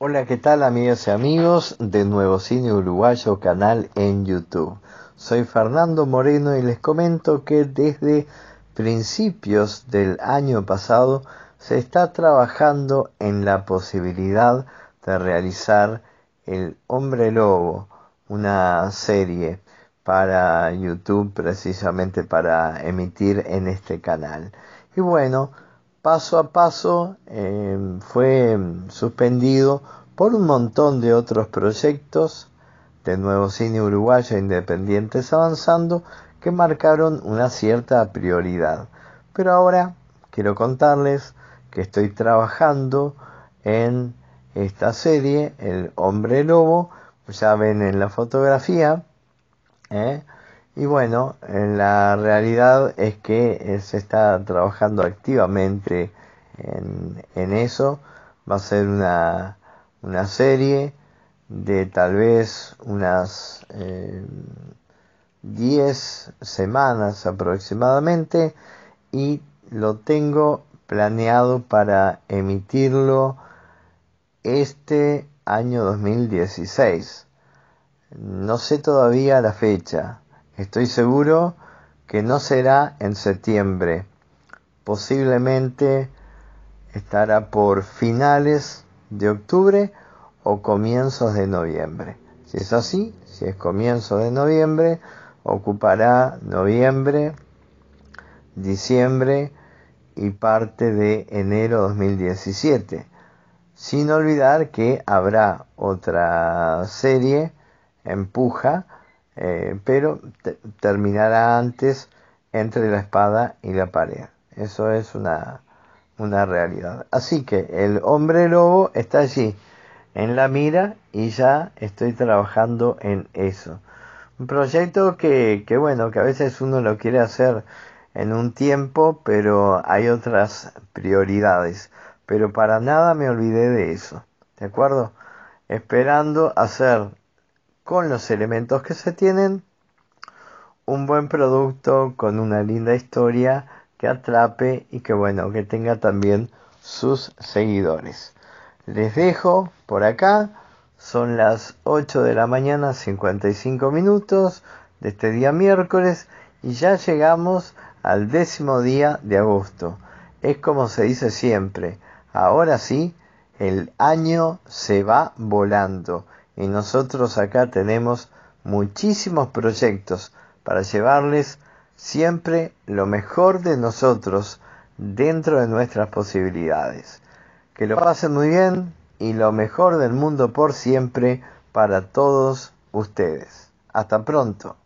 Hola, ¿qué tal amigos y amigos de Nuevo Cine Uruguayo canal en YouTube? Soy Fernando Moreno y les comento que desde principios del año pasado se está trabajando en la posibilidad de realizar El Hombre Lobo, una serie para YouTube precisamente para emitir en este canal. Y bueno, paso a paso em, fue em, suspendido por un montón de otros proyectos de nuevo cine uruguayo independientes avanzando que marcaron una cierta prioridad. Pero ahora quiero contarles que estoy trabajando en esta serie, El hombre lobo, ya ven en la fotografía, ¿eh? Y bueno, la realidad es que eh, se está trabajando activamente en, eso. Va a ser una, serie de tal vez unas 10 eh, semanas aproximadamente y lo tengo planeado para emitirlo este año 2016. No sé todavía la fecha. Estoy seguro que no será en septiembre. Posiblemente estará por finales de octubre o comienzos de noviembre. Si es así, si es comienzo de noviembre, ocupará noviembre, diciembre y parte de enero 2017. Sin olvidar que habrá otra serie, Empuja, eh, pero terminará antes entre la espada y la pared. Eso es una, realidad. Así que el hombre lobo está allí, en la mira, y ya estoy trabajando en eso. Un proyecto que, que bueno, que a veces uno lo quiere hacer en un tiempo, pero hay otras prioridades. Pero para nada me olvidé de eso, ¿de acuerdo? Esperando hacer con los elementos que se tienen, un buen producto con una linda historia que atrape y que bueno, que tenga también sus seguidores. Les dejo por acá, son las 8 de la mañana 55 minutos de este día miércoles y ya llegamos al décimo día de agosto. Es como se dice siempre, ahora sí, el año se va volando y nosotros acá tenemos muchísimos proyectos para llevarles siempre lo mejor de nosotros dentro de nuestras posibilidades. Que lo pasen muy bien y lo mejor del mundo por siempre para todos ustedes. Hasta pronto.